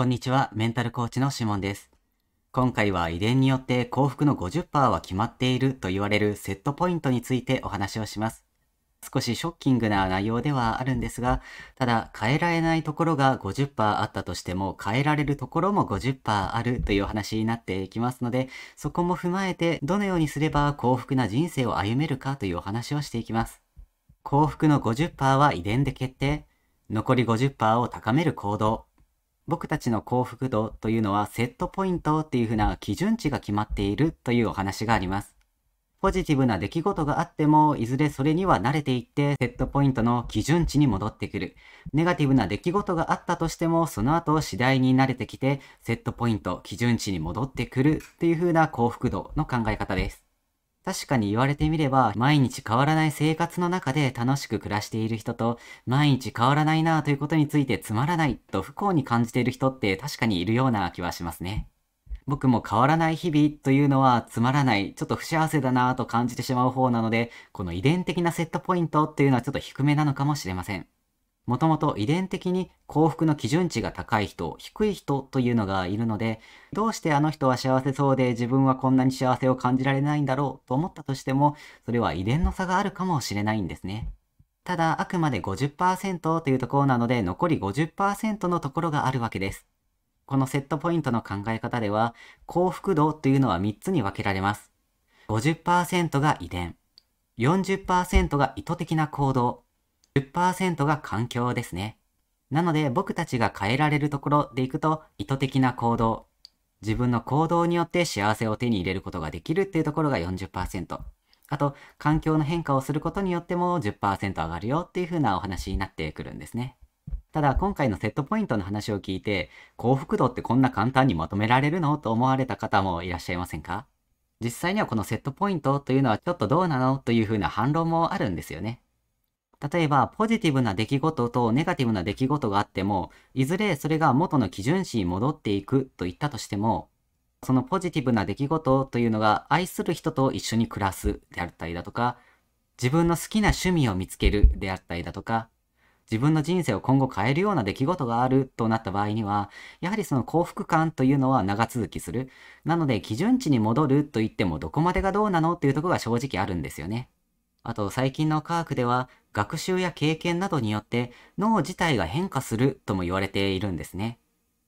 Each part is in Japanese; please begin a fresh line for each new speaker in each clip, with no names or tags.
こんにちは、メンタルコーチのシモンです。今回は遺伝によって幸福の50%は決まっていると言われるセットポイントについてお話をします。少しショッキングな内容ではあるんですが、ただ変えられないところが50%あったとしても変えられるところも50%あるという話になっていきますので、そこも踏まえてどのようにすれば幸福な人生を歩めるかというお話をしていきます。幸福の50%は遺伝で決定、残り50%を高める行動、僕たちの幸福度というのはセットポイントっていうふうな基準値が決まっているというお話があります。ポジティブな出来事があっても、いずれそれには慣れていって、セットポイントの基準値に戻ってくる。ネガティブな出来事があったとしても、その後次第に慣れてきて、セットポイント、基準値に戻ってくるっていう風な幸福度の考え方です。確かに言われてみれば、毎日変わらない生活の中で楽しく暮らしている人と、毎日変わらないなぁということについてつまらないと不幸に感じている人って確かにいるような気はしますね。僕も変わらない日々というのはつまらない、ちょっと不幸せだなぁと感じてしまう方なので、この遺伝的なセットポイントっていうのはちょっと低めなのかもしれません。もともと遺伝的に幸福の基準値が高い人、低い人というのがいるので、どうしてあの人は幸せそうで自分はこんなに幸せを感じられないんだろうと思ったとしても、それは遺伝の差があるかもしれないんですね。ただ、あくまで50%というところなので、残り50%のところがあるわけです。このセットポイントの考え方では、幸福度というのは3つに分けられます。50%が遺伝、40%が意図的な行動、10%が環境ですね。なので僕たちが変えられるところでいくと意図的な行動。自分の行動によって幸せを手に入れることができるっていうところが40%。あと、環境の変化をすることによっても10%上がるよっていう風なお話になってくるんですね。ただ今回のセットポイントの話を聞いて幸福度ってこんな簡単にまとめられるのと思われた方もいらっしゃいませんか実際にはこのセットポイントというのはちょっとどうなのというふうな反論もあるんですよね。例えば、ポジティブな出来事とネガティブな出来事があっても、いずれそれが元の基準値に戻っていくと言ったとしても、そのポジティブな出来事というのが愛する人と一緒に暮らすであったりだとか、自分の好きな趣味を見つけるであったりだとか、自分の人生を今後変えるような出来事があるとなった場合には、やはりその幸福感というのは長続きする。なので基準値に戻ると言ってもどこまでがどうなのというところが正直あるんですよね。あと最近の科学では学習や経験などによって脳自体が変化するとも言われているんですね。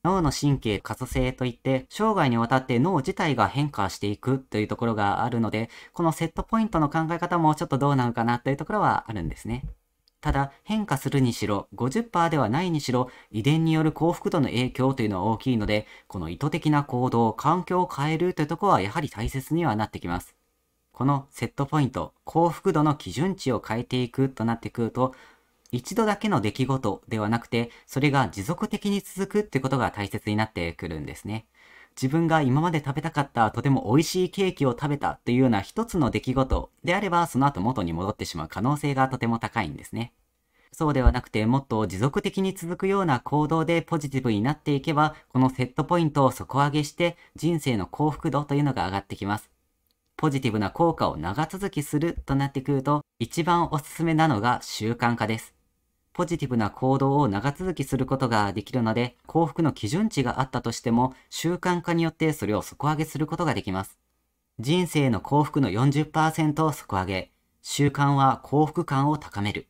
脳の神経可塑性といって生涯にわたって脳自体が変化していくというところがあるのでこのセットポイントの考え方もちょっとどうなのかなというところはあるんですね。ただ変化するにしろ50%ではないにしろ遺伝による幸福度の影響というのは大きいのでこの意図的な行動環境を変えるというところはやはり大切にはなってきます。このセットポイント、幸福度の基準値を変えていくとなってくると、一度だけの出来事ではなくて、それが持続的に続くってことが大切になってくるんですね。自分が今まで食べたかったとても美味しいケーキを食べたというような一つの出来事であれば、その後元に戻ってしまう可能性がとても高いんですね。そうではなくて、もっと持続的に続くような行動でポジティブになっていけば、このセットポイントを底上げして、人生の幸福度というのが上がってきます。ポジティブな効果を長続きするとなってくると、一番おすすめなのが習慣化です。ポジティブな行動を長続きすることができるので、幸福の基準値があったとしても、習慣化によってそれを底上げすることができます。人生の幸福の40%を底上げ、習慣は幸福感を高める。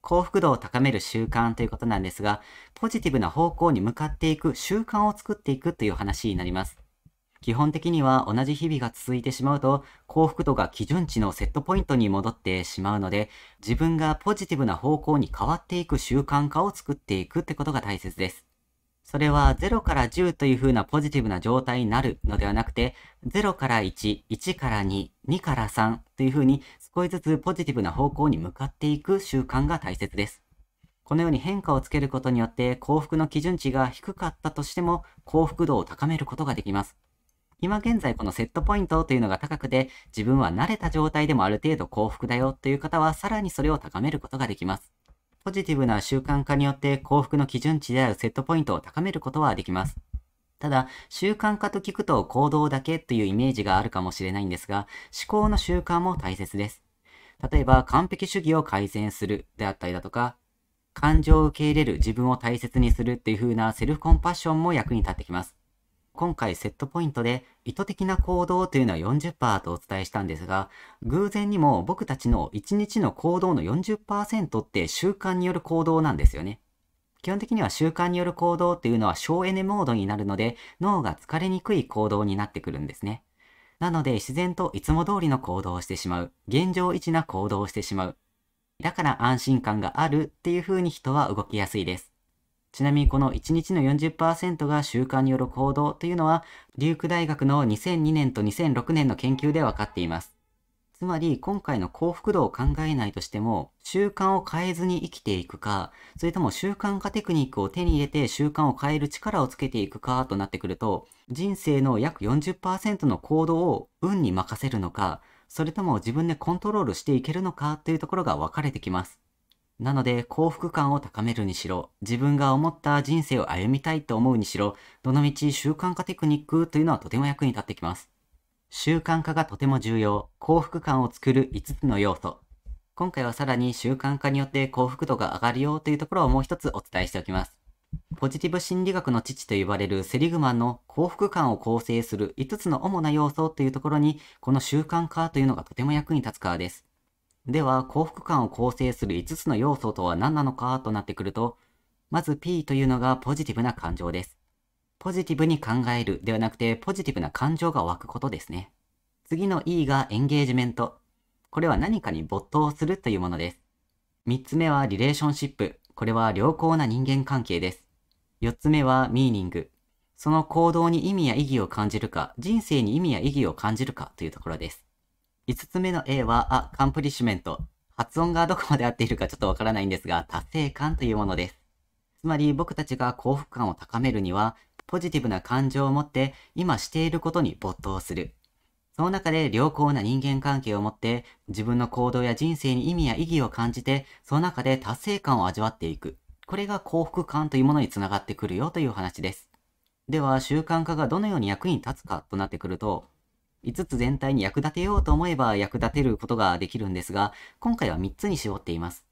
幸福度を高める習慣ということなんですが、ポジティブな方向に向かっていく習慣を作っていくという話になります。基本的には同じ日々が続いてしまうと、幸福度が基準値のセットポイントに戻ってしまうので、自分がポジティブな方向に変わっていく習慣化を作っていくってことが大切です。それは0から10という風なポジティブな状態になるのではなくて、0から1、1から2、2から3という風に少しずつポジティブな方向に向かっていく習慣が大切です。このように変化をつけることによって幸福の基準値が低かったとしても幸福度を高めることができます。今現在このセットポイントというのが高くて、自分は慣れた状態でもある程度幸福だよという方は、さらにそれを高めることができます。ポジティブな習慣化によって幸福の基準値であるセットポイントを高めることはできます。ただ、習慣化と聞くと行動だけというイメージがあるかもしれないんですが、思考の習慣も大切です。例えば、完璧主義を改善するであったりだとか、感情を受け入れる自分を大切にするっていう風なセルフコンパッションも役に立ってきます。今回セットポイントで意図的な行動というのは40%とお伝えしたんですが、偶然にも僕たちの1日の行動の40%って習慣による行動なんですよね。基本的には習慣による行動っていうのは省エネモードになるので脳が疲れにくい行動になってくるんですね。なので自然といつも通りの行動をしてしまう。現状維持な行動をしてしまう。だから安心感があるっていう風に人は動きやすいです。ちなみにこの1日の40%が習慣による行動というのは、リューク大学の2002年と2006年の研究で分かっています。つまり今回の幸福度を考えないとしても、習慣を変えずに生きていくか、それとも習慣化テクニックを手に入れて習慣を変える力をつけていくかとなってくると、人生の約40%の行動を運に任せるのか、それとも自分でコントロールしていけるのかというところが分かれてきます。なので幸福感を高めるにしろ、自分が思った人生を歩みたいと思うにしろ、どのみち習慣化テクニックというのはとても役に立ってきます。習慣化がとても重要。幸福感を作る5つの要素。今回はさらに習慣化によって幸福度が上がるよというところをもう一つお伝えしておきます。ポジティブ心理学の父と呼ばれるセリグマンの幸福感を構成する5つの主な要素というところに、この習慣化というのがとても役に立つからです。では幸福感を構成する5つの要素とは何なのかとなってくると、まず P というのがポジティブな感情です。ポジティブに考えるではなくてポジティブな感情が湧くことですね。次の E がエンゲージメント。これは何かに没頭するというものです。3つ目はリレーションシップ。これは良好な人間関係です。4つ目はミーニング。その行動に意味や意義を感じるか、人生に意味や意義を感じるかというところです。5つ目の A は、アカンプリッシュメント。発音がどこまで合っているかちょっとわからないんですが、達成感というものです。つまり僕たちが幸福感を高めるには、ポジティブな感情を持って今していることに没頭する。その中で良好な人間関係を持って自分の行動や人生に意味や意義を感じてその中で達成感を味わっていく。これが幸福感というものにつながってくるよという話です。では習慣化がどのように役に立つかとなってくると5つ全体に役立てようと思えば役立てることができるんですが、今回は3つに絞っています。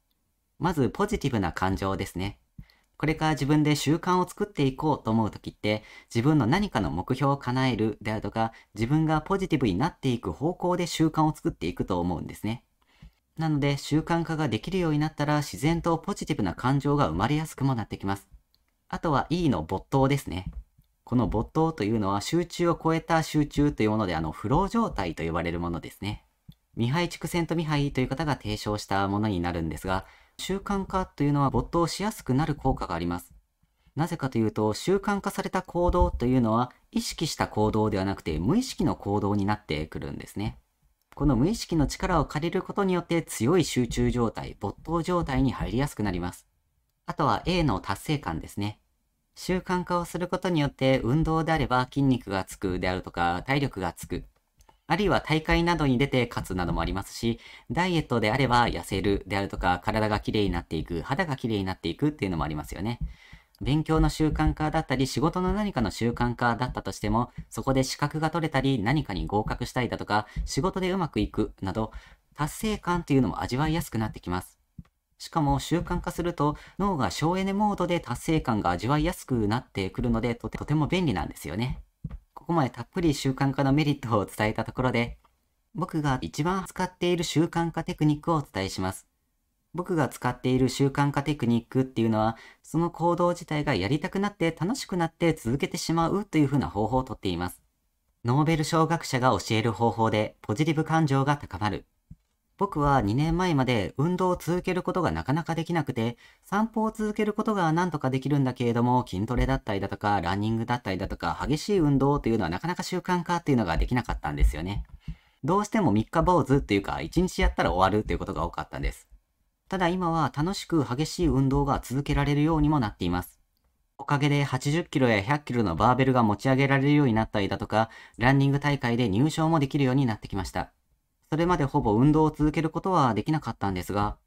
まず、ポジティブな感情ですね。これから自分で習慣を作っていこうと思う時って、自分の何かの目標を叶えるであるとか、自分がポジティブになっていく方向で習慣を作っていくと思うんですね。なので、習慣化ができるようになったら、自然とポジティブな感情が生まれやすくもなってきます。あとは E の没頭ですね。この没頭というのは集中を超えた集中というもので、あの、フロー状態と呼ばれるものですね。未配畜セント未配という方が提唱したものになるんですが、習慣化というのは没頭しやすくなる効果があります。なぜかというと、習慣化された行動というのは、意識した行動ではなくて、無意識の行動になってくるんですね。この無意識の力を借りることによって強い集中状態、没頭状態に入りやすくなります。あとは A の達成感ですね。習慣化をすることによって運動であれば筋肉がつくであるとか体力がつく。あるいは大会などに出て勝つなどもありますし、ダイエットであれば痩せるであるとか体が綺麗になっていく、肌が綺麗になっていくっていうのもありますよね。勉強の習慣化だったり仕事の何かの習慣化だったとしてもそこで資格が取れたり何かに合格したりだとか仕事でうまくいくなど達成感というのも味わいやすくなってきますしかも習慣化すると脳が省エネモードで達成感が味わいやすくなってくるのでとてとても便利なんですよね。ここまでたっぷり習慣化のメリットを伝えたところで、僕が一番使っている習慣化テクニックをお伝えします。僕が使っている習慣化テクニックっていうのは、その行動自体がやりたくなって楽しくなって続けてしまうというふうな方法をとっています。ノーベル賞学者が教える方法でポジティブ感情が高まる。僕は2年前まで運動を続けることがなかなかできなくて、散歩を続けることが何とかできるんだけれども、筋トレだったりだとか、ランニングだったりだとか、激しい運動というのはなかなか習慣化っていうのができなかったんですよね。どうしても3日坊主っていうか、1日やったら終わるっていうことが多かったんです。ただ今は楽しく激しい運動が続けられるようにもなっています。おかげで80キロや100キロのバーベルが持ち上げられるようになったりだとか、ランニング大会で入賞もできるようになってきました。それまでほぼ運動を続けることはできなかったんですが、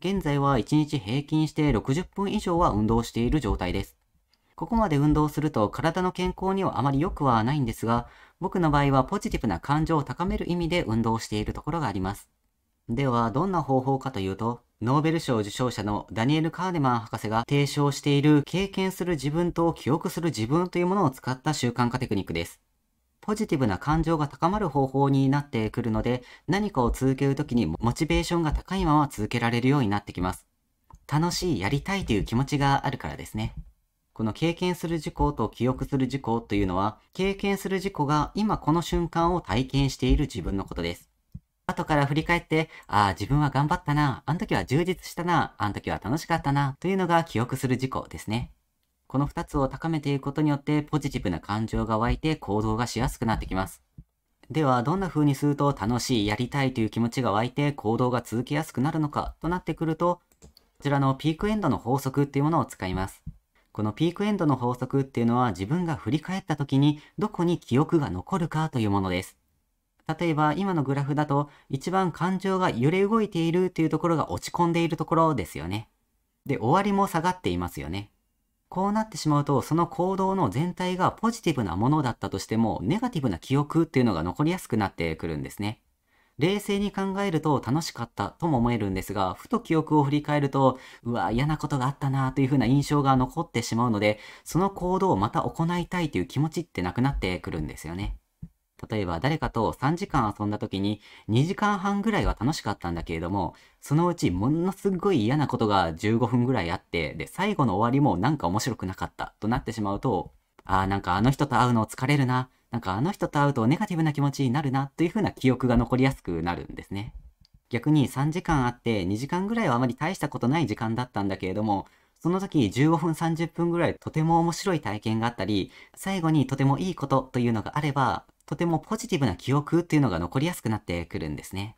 現在は1日平均して60分以上は運動している状態です。ここまで運動すると体の健康にはあまり良くはないんですが、僕の場合はポジティブな感情を高める意味で運動しているところがあります。では、どんな方法かというと、ノーベル賞受賞者のダニエル・カーネマン博士が提唱している経験する自分と記憶する自分というものを使った習慣化テクニックです。ポジティブな感情が高まる方法になってくるので、何かを続けるときにモチベーションが高いまま続けられるようになってきます。楽しい、やりたいという気持ちがあるからですね。この経験する事項と記憶する事項というのは、経験する事故が今この瞬間を体験している自分のことです。後から振り返って、ああ、自分は頑張ったな、あの時は充実したな、あの時は楽しかったな、というのが記憶する事故ですね。この2つを高めていくことによってポジティブな感情が湧いて行動がしやすくなってきます。では、どんな風にすると楽しい、やりたいという気持ちが湧いて行動が続けやすくなるのかとなってくると、こちらのピークエンドの法則っていうものを使います。このピークエンドの法則っていうのは自分が振り返った時にどこに記憶が残るかというものです。例えば今のグラフだと一番感情が揺れ動いているというところが落ち込んでいるところですよね。で、終わりも下がっていますよね。こうなってしまうと、その行動の全体がポジティブなものだったとしても、ネガティブな記憶っていうのが残りやすくなってくるんですね。冷静に考えると楽しかったとも思えるんですが、ふと記憶を振り返ると、うわ、嫌なことがあったなというふうな印象が残ってしまうので、その行動をまた行いたいという気持ちってなくなってくるんですよね。例えば誰かと3時間遊んだ時に2時間半ぐらいは楽しかったんだけれども、そのうちものすごい嫌なことが15分ぐらいあって、で、最後の終わりもなんか面白くなかったとなってしまうと、ああ、なんかあの人と会うの疲れるな、なんかあの人と会うとネガティブな気持ちになるなというふうな記憶が残りやすくなるんですね。逆に3時間あって2時間ぐらいはあまり大したことない時間だったんだけれども、その時15分30分ぐらいとても面白い体験があったり、最後にとてもいいことというのがあれば、とてもポジティブな記憶っていうのが残りやすくなってくるんですね。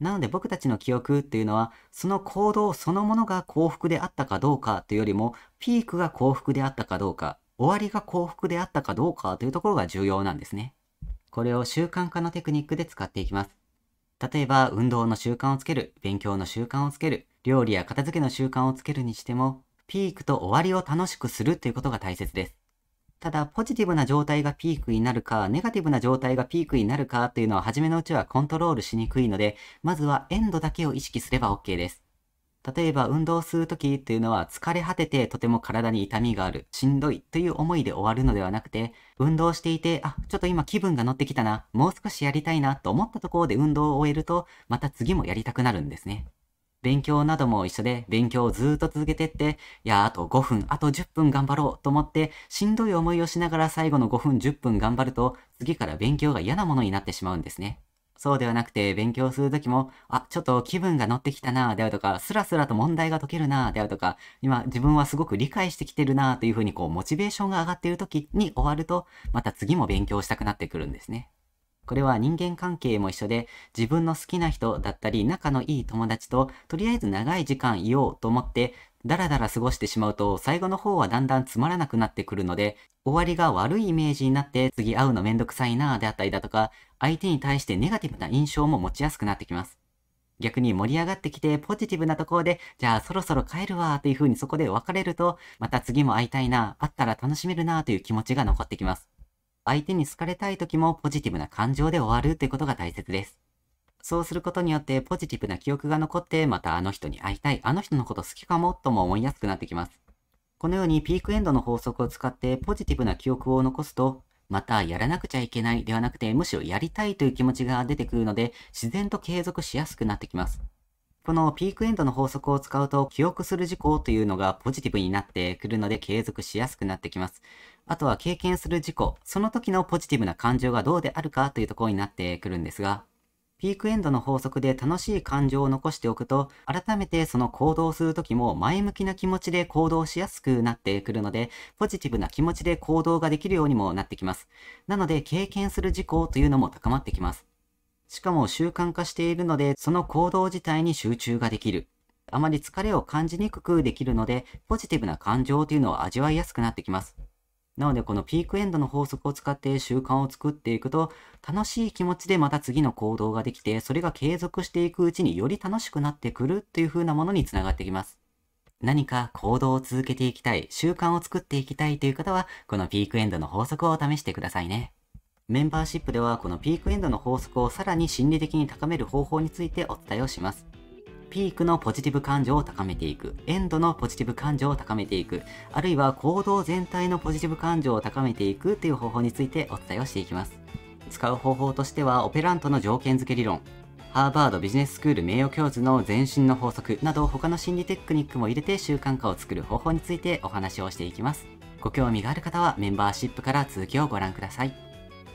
なので僕たちの記憶っていうのは、その行動そのものが幸福であったかどうかというよりも、ピークが幸福であったかどうか、終わりが幸福であったかどうかというところが重要なんですね。これを習慣化のテクニックで使っていきます。例えば、運動の習慣をつける、勉強の習慣をつける、料理や片付けの習慣をつけるにしても、ピークと終わりを楽しくするということが大切です。ただ、ポジティブな状態がピークになるか、ネガティブな状態がピークになるかというのは初めのうちはコントロールしにくいので、まずはエンドだけを意識すれば OK です。例えば、運動するときというのは疲れ果ててとても体に痛みがある、しんどいという思いで終わるのではなくて、運動していて、あ、ちょっと今気分が乗ってきたな、もう少しやりたいなと思ったところで運動を終えると、また次もやりたくなるんですね。勉強なども一緒で、勉強をずっと続けてって、いや、あと5分、あと10分頑張ろうと思って、しんどい思いをしながら最後の5分、10分頑張ると、次から勉強が嫌なものになってしまうんですね。そうではなくて、勉強するときも、あ、ちょっと気分が乗ってきたなぁ、であるとか、スラスラと問題が解けるなぁ、であるとか、今自分はすごく理解してきてるなぁというふうにこう、モチベーションが上がっているときに終わると、また次も勉強したくなってくるんですね。これは人間関係も一緒で、自分の好きな人だったり、仲のいい友達と、とりあえず長い時間いようと思って、だらだら過ごしてしまうと、最後の方はだんだんつまらなくなってくるので、終わりが悪いイメージになって、次会うのめんどくさいなぁであったりだとか、相手に対してネガティブな印象も持ちやすくなってきます。逆に盛り上がってきてポジティブなところで、じゃあそろそろ帰るわーいういうにそこで別れると、また次も会いたいな、会ったら楽しめるなーという気持ちが残ってきます。相手に好かれたい時もポジティブな感情で終わるということが大切です。そうすることによってポジティブな記憶が残って、またあの人に会いたい、あの人のこと好きかもとも思いやすくなってきます。このようにピークエンドの法則を使ってポジティブな記憶を残すと、またやらなくちゃいけないではなくて、むしろやりたいという気持ちが出てくるので、自然と継続しやすくなってきます。このピークエンドの法則を使うと記憶する事項というのがポジティブになってくるので継続しやすくなってきます。あとは経験する事項、その時のポジティブな感情がどうであるかというところになってくるんですが、ピークエンドの法則で楽しい感情を残しておくと、改めてその行動する時も前向きな気持ちで行動しやすくなってくるので、ポジティブな気持ちで行動ができるようにもなってきます。なので経験する事項というのも高まってきます。しかも習慣化しているので、その行動自体に集中ができる。あまり疲れを感じにくくできるので、ポジティブな感情というのを味わいやすくなってきます。なので、このピークエンドの法則を使って習慣を作っていくと、楽しい気持ちでまた次の行動ができて、それが継続していくうちにより楽しくなってくるという風なものにつながってきます。何か行動を続けていきたい、習慣を作っていきたいという方は、このピークエンドの法則を試してくださいね。メンバーシップではこのピークエンドの法則をさらに心理的に高める方法についてお伝えをします。ピークのポジティブ感情を高めていく、エンドのポジティブ感情を高めていく、あるいは行動全体のポジティブ感情を高めていくという方法についてお伝えをしていきます。使う方法としてはオペラントの条件付け理論、ハーバードビジネススクール名誉教授の全身の法則など他の心理テクニックも入れて習慣化を作る方法についてお話をしていきます。ご興味がある方はメンバーシップから続きをご覧ください。